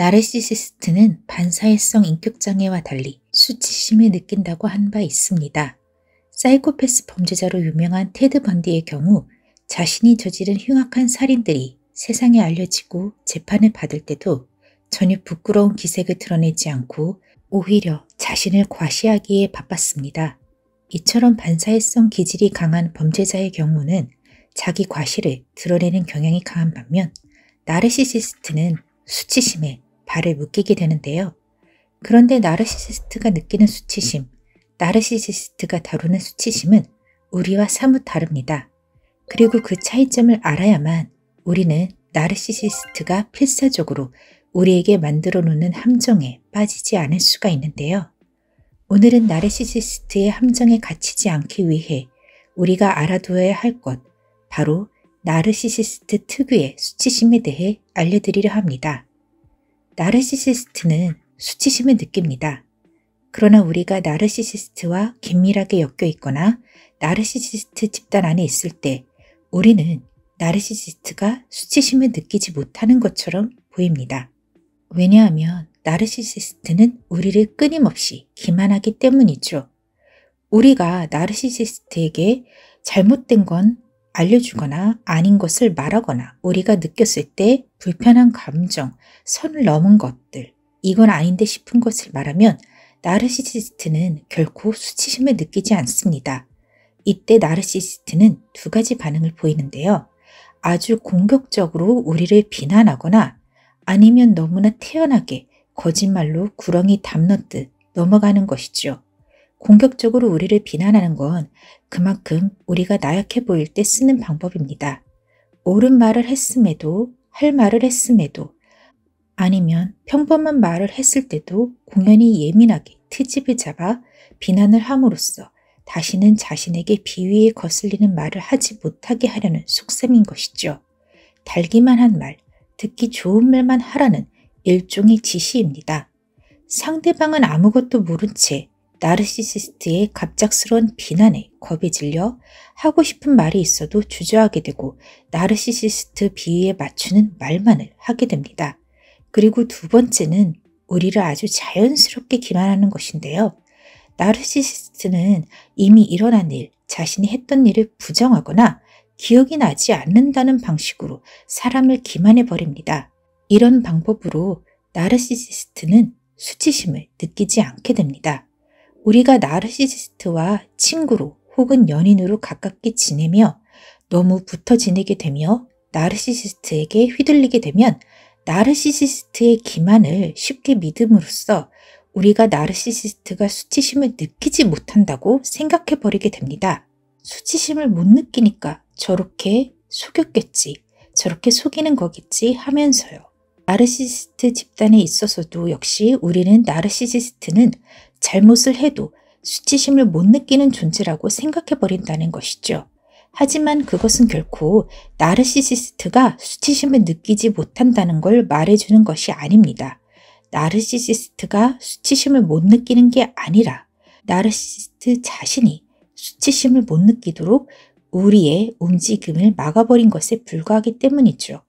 나르시시스트는 반사회성 인격장애와 달리 수치심을 느낀다고 한 바 있습니다. 사이코패스 범죄자로 유명한 테드 번디의 경우 자신이 저지른 흉악한 살인들이 세상에 알려지고 재판을 받을 때도 전혀 부끄러운 기색을 드러내지 않고 오히려 자신을 과시하기에 바빴습니다. 이처럼 반사회성 기질이 강한 범죄자의 경우는 자기 과시를 드러내는 경향이 강한 반면 나르시시스트는 수치심에 발을 묶이게 되는데요. 그런데 나르시시스트가 느끼는 수치심, 나르시시스트가 다루는 수치심은 우리와 사뭇 다릅니다. 그리고 그 차이점을 알아야만 우리는 나르시시스트가 필사적으로 우리에게 만들어 놓는 함정에 빠지지 않을 수가 있는데요. 오늘은 나르시시스트의 함정에 갇히지 않기 위해 우리가 알아두어야 할 것, 바로 나르시시스트 특유의 수치심에 대해 알려드리려 합니다. 나르시시스트는 수치심을 느낍니다. 그러나 우리가 나르시시스트와 긴밀하게 엮여 있거나 나르시시스트 집단 안에 있을 때 우리는 나르시시스트가 수치심을 느끼지 못하는 것처럼 보입니다. 왜냐하면 나르시시스트는 우리를 끊임없이 기만하기 때문이죠. 우리가 나르시시스트에게 잘못된 건 알려주거나 아닌 것을 말하거나 우리가 느꼈을 때 불편한 감정, 선을 넘은 것들, 이건 아닌데 싶은 것을 말하면 나르시시스트는 결코 수치심을 느끼지 않습니다. 이때 나르시시스트는 두 가지 반응을 보이는데요. 아주 공격적으로 우리를 비난하거나 아니면 너무나 태연하게 거짓말로 구렁이 담넣듯 넘어가는 것이죠. 공격적으로 우리를 비난하는 건 그만큼 우리가 나약해 보일 때 쓰는 방법입니다. 옳은 말을 했음에도 할 말을 했음에도 아니면 평범한 말을 했을 때도 공연히 예민하게 트집을 잡아 비난을 함으로써 다시는 자신에게 비위에 거슬리는 말을 하지 못하게 하려는 속셈인 것이죠. 달기만 한 말, 듣기 좋은 말만 하라는 일종의 지시입니다. 상대방은 아무것도 모른 채 나르시시스트의 갑작스러운 비난에 겁에 질려 하고 싶은 말이 있어도 주저하게 되고 나르시시스트 비위에 맞추는 말만을 하게 됩니다. 그리고 두 번째는 우리를 아주 자연스럽게 기만하는 것인데요. 나르시시스트는 이미 일어난 일, 자신이 했던 일을 부정하거나 기억이 나지 않는다는 방식으로 사람을 기만해 버립니다. 이런 방법으로 나르시시스트는 수치심을 느끼지 않게 됩니다. 우리가 나르시시스트와 친구로 혹은 연인으로 가깝게 지내며 너무 붙어 지내게 되며 나르시시스트에게 휘둘리게 되면 나르시시스트의 기만을 쉽게 믿음으로써 우리가 나르시시스트가 수치심을 느끼지 못한다고 생각해버리게 됩니다. 수치심을 못 느끼니까 저렇게 속였겠지, 저렇게 속이는 거겠지 하면서요. 나르시시스트 집단에 있어서도 역시 우리는 나르시시스트는 잘못을 해도 수치심을 못 느끼는 존재라고 생각해버린다는 것이죠. 하지만 그것은 결코 나르시시스트가 수치심을 느끼지 못한다는 걸 말해주는 것이 아닙니다. 나르시시스트가 수치심을 못 느끼는 게 아니라 나르시시스트 자신이 수치심을 못 느끼도록 우리의 움직임을 막아버린 것에 불과하기 때문이죠.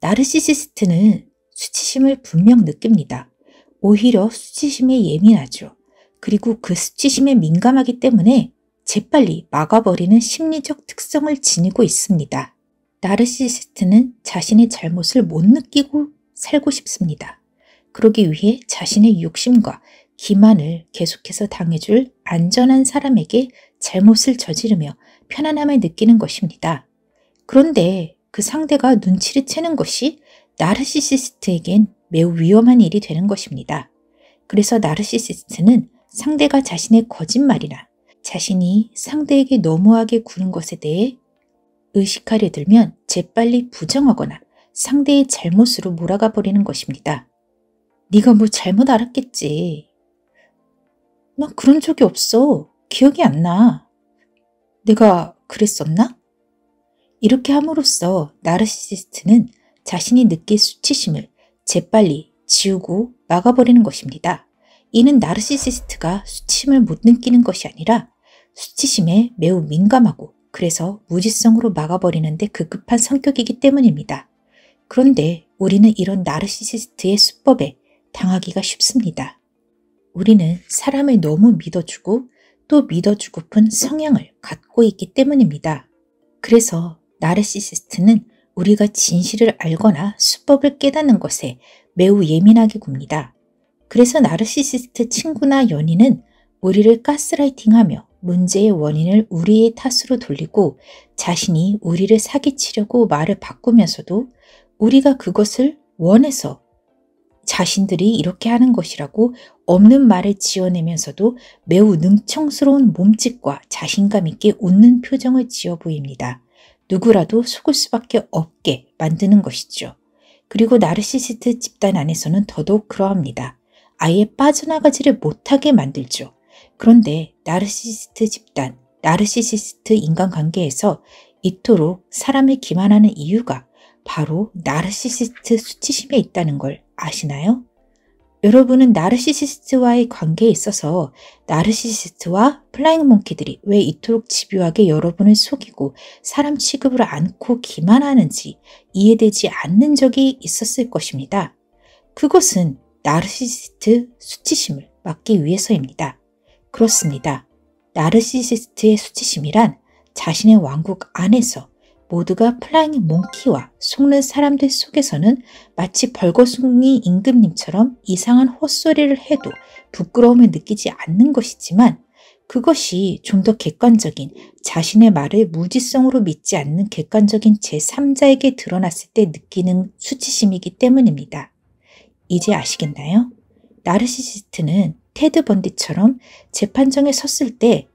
나르시시스트는 수치심을 분명 느낍니다. 오히려 수치심에 예민하죠. 그리고 그 수치심에 민감하기 때문에 재빨리 막아버리는 심리적 특성을 지니고 있습니다. 나르시시스트는 자신의 잘못을 못 느끼고 살고 싶습니다. 그러기 위해 자신의 욕심과 기만을 계속해서 당해줄 안전한 사람에게 잘못을 저지르며 편안함을 느끼는 것입니다. 그런데 그 상대가 눈치를 채는 것이 나르시시스트에겐 매우 위험한 일이 되는 것입니다. 그래서 나르시시스트는 상대가 자신의 거짓말이나 자신이 상대에게 너무하게 구는 것에 대해 의식하려 들면 재빨리 부정하거나 상대의 잘못으로 몰아가 버리는 것입니다. 네가 뭐 잘못 알았겠지. 난 그런 적이 없어. 기억이 안 나. 내가 그랬었나? 이렇게 함으로써 나르시시스트는 자신이 느낄 수치심을 재빨리 지우고 막아버리는 것입니다. 이는 나르시시스트가 수치심을 못 느끼는 것이 아니라 수치심에 매우 민감하고 그래서 무지성으로 막아버리는데 급급한 그 성격이기 때문입니다. 그런데 우리는 이런 나르시시스트의 수법에 당하기가 쉽습니다. 우리는 사람을 너무 믿어주고 또 믿어주고픈 성향을 갖고 있기 때문입니다. 그래서 나르시시스트는 우리가 진실을 알거나 수법을 깨닫는 것에 매우 예민하게 굽니다. 그래서 나르시시스트 친구나 연인은 우리를 가스라이팅하며 문제의 원인을 우리의 탓으로 돌리고 자신이 우리를 사기치려고 말을 바꾸면서도 우리가 그것을 원해서 자신들이 이렇게 하는 것이라고 없는 말을 지어내면서도 매우 능청스러운 몸짓과 자신감 있게 웃는 표정을 지어 보입니다. 누구라도 속을 수밖에 없게 만드는 것이죠. 그리고 나르시시트 스 집단 안에서는 더더욱 그러합니다. 아예 빠져나가지를 못하게 만들죠. 그런데 나르시시스트 집단, 나르시시스트 인간관계에서 이토록 사람을 기만하는 이유가 바로 나르시시스트 수치심에 있다는 걸 아시나요? 여러분은 나르시시스트와의 관계에 있어서 나르시시스트와 플라잉 몽키들이 왜 이토록 집요하게 여러분을 속이고 사람 취급을 안고 기만하는지 이해되지 않는 적이 있었을 것입니다. 그것은 나르시시스트 수치심을 막기 위해서입니다. 그렇습니다. 나르시시스트의 수치심이란 자신의 왕국 안에서 모두가 플라잉 몽키와 속는 사람들 속에서는 마치 벌거숭이 임금님처럼 이상한 헛소리를 해도 부끄러움을 느끼지 않는 것이지만 그것이 좀 더 객관적인 자신의 말을 무지성으로 믿지 않는 객관적인 제3자에게 드러났을 때 느끼는 수치심이기 때문입니다. 이제 아시겠나요? 나르시시스트는 테드 번디처럼 재판정에 섰을 때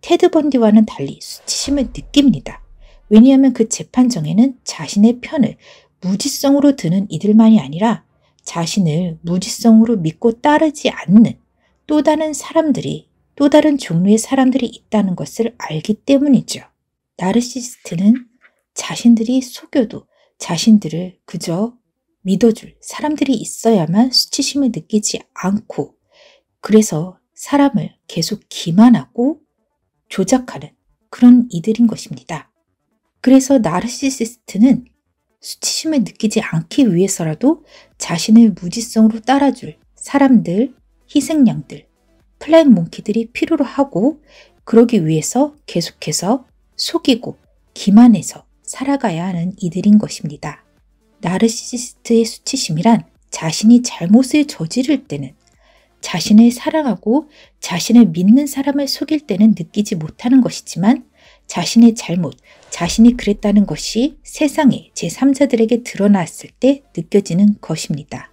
테드 번디와는 달리 수치심을 느낍니다. 왜냐하면 그 재판정에는 자신의 편을 무지성으로 드는 이들만이 아니라 자신을 무지성으로 믿고 따르지 않는 또 다른 사람들이 또 다른 종류의 사람들이 있다는 것을 알기 때문이죠. 나르시스트는 시 자신들이 속여도 자신들을 그저 믿어줄 사람들이 있어야만 수치심을 느끼지 않고 그래서 사람을 계속 기만하고 조작하는 그런 이들인 것입니다. 그래서 나르시시스트는 수치심을 느끼지 않기 위해서라도 자신의 무지성으로 따라줄 사람들, 희생양들, 플랜 몽키들이 필요로 하고 그러기 위해서 계속해서 속이고 기만해서 살아가야 하는 이들인 것입니다. 나르시시스트의 수치심이란 자신이 잘못을 저지를 때는 자신을 사랑하고 자신을 믿는 사람을 속일 때는 느끼지 못하는 것이지만 자신의 잘못, 자신이 그랬다는 것이 세상에 제3자들에게 드러났을 때 느껴지는 것입니다.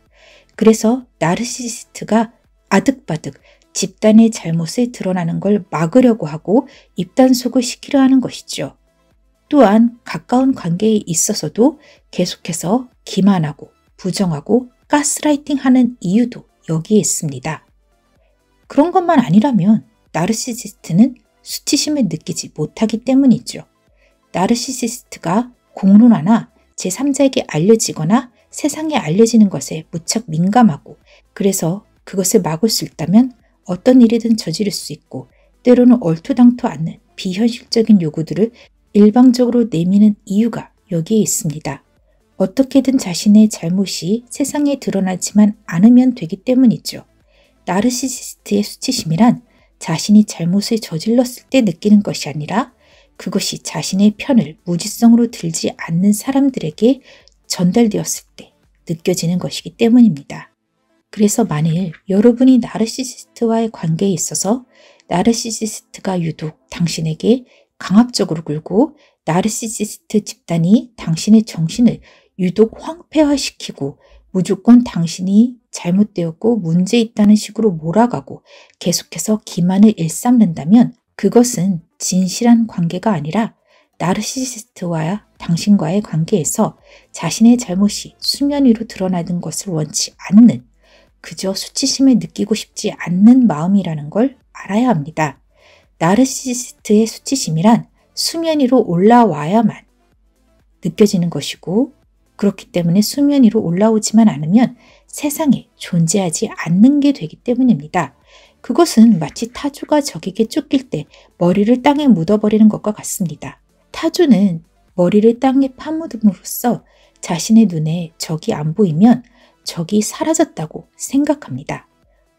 그래서 나르시시스트가 아득바득 집단의 잘못을 드러나는 걸 막으려고 하고 입단속을 시키려 하는 것이죠. 또한 가까운 관계에 있어서도 계속해서 기만하고 부정하고 가스라이팅 하는 이유도 여기에 있습니다. 그런 것만 아니라면 나르시시스트는 수치심을 느끼지 못하기 때문이죠. 나르시시스트가 공론화나 제3자에게 알려지거나 세상에 알려지는 것에 무척 민감하고 그래서 그것을 막을 수 있다면 어떤 일이든 저지를 수 있고 때로는 얼토당토 않는 비현실적인 요구들을 일방적으로 내미는 이유가 여기에 있습니다. 어떻게든 자신의 잘못이 세상에 드러나지만 않으면 되기 때문이죠. 나르시시스트의 수치심이란 자신이 잘못을 저질렀을 때 느끼는 것이 아니라 그것이 자신의 편을 무지성으로 들지 않는 사람들에게 전달되었을 때 느껴지는 것이기 때문입니다. 그래서 만일 여러분이 나르시시스트와의 관계에 있어서 나르시시스트가 유독 당신에게 강압적으로 굴고 나르시시스트 집단이 당신의 정신을 유독 황폐화시키고 무조건 당신이 잘못되었고 문제 있다는 식으로 몰아가고 계속해서 기만을 일삼는다면 그것은 진실한 관계가 아니라 나르시시스트와 당신과의 관계에서 자신의 잘못이 수면 위로 드러나는 것을 원치 않는 그저 수치심을 느끼고 싶지 않는 마음이라는 걸 알아야 합니다. 나르시시스트의 수치심이란 수면 위로 올라와야만 느껴지는 것이고 그렇기 때문에 수면 위로 올라오지만 않으면 세상에 존재하지 않는 게 되기 때문입니다. 그것은 마치 타조가 적에게 쫓길 때 머리를 땅에 묻어버리는 것과 같습니다. 타조는 머리를 땅에 파묻음으로써 자신의 눈에 적이 안 보이면 적이 사라졌다고 생각합니다.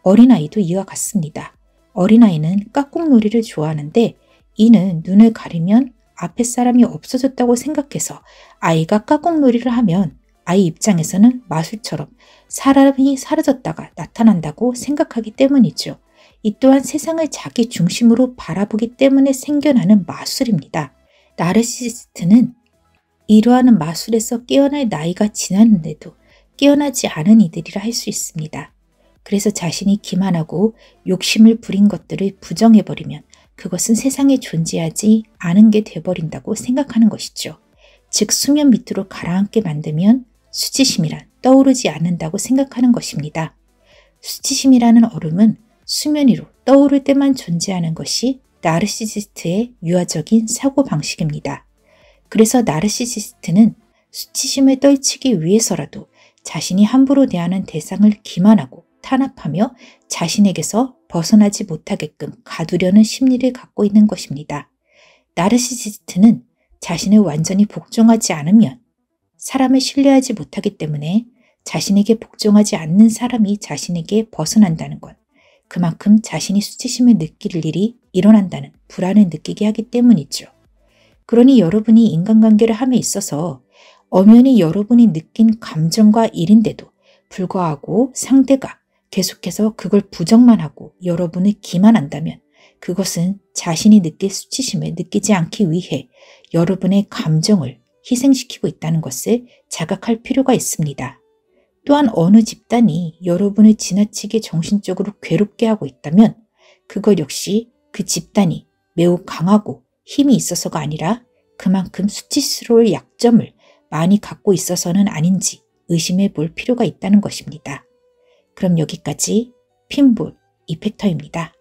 어린아이도 이와 같습니다. 어린아이는 깍꿍놀이를 좋아하는데 이는 눈을 가리면 앞에 사람이 없어졌다고 생각해서 아이가 깍꿍놀이를 하면 아이 입장에서는 마술처럼 사람이 사라졌다가 나타난다고 생각하기 때문이죠. 이 또한 세상을 자기 중심으로 바라보기 때문에 생겨나는 마술입니다. 나르시스트는 이러한 마술에서 깨어날 나이가 지났는데도 깨어나지 않은 이들이라 할 수 있습니다. 그래서 자신이 기만하고 욕심을 부린 것들을 부정해버리면 그것은 세상에 존재하지 않은 게 돼버린다고 생각하는 것이죠. 즉 수면 밑으로 가라앉게 만들면 수치심이란 떠오르지 않는다고 생각하는 것입니다. 수치심이라는 얼음은 수면 위로 떠오를 때만 존재하는 것이 나르시시스트의 유아적인 사고방식입니다. 그래서 나르시시스트는 수치심을 떨치기 위해서라도 자신이 함부로 대하는 대상을 기만하고 탄압하며 자신에게서 벗어나지 못하게끔 가두려는 심리를 갖고 있는 것입니다. 나르시시스트는 자신을 완전히 복종하지 않으면 사람을 신뢰하지 못하기 때문에 자신에게 복종하지 않는 사람이 자신에게 벗어난다는 것, 그만큼 자신이 수치심을 느낄 일이 일어난다는 불안을 느끼게 하기 때문이죠. 그러니 여러분이 인간관계를 함에 있어서 엄연히 여러분이 느낀 감정과 일인데도 불구하고 상대가 계속해서 그걸 부정만 하고 여러분을 기만한다면 그것은 자신이 느낄 수치심을 느끼지 않기 위해 여러분의 감정을 희생시키고 있다는 것을 자각할 필요가 있습니다. 또한 어느 집단이 여러분을 지나치게 정신적으로 괴롭게 하고 있다면 그것 역시 그 집단이 매우 강하고 힘이 있어서가 아니라 그만큼 수치스러울 약점을 많이 갖고 있어서는 아닌지 의심해 볼 필요가 있다는 것입니다. 그럼 여기까지 핀볼 이펙터입니다.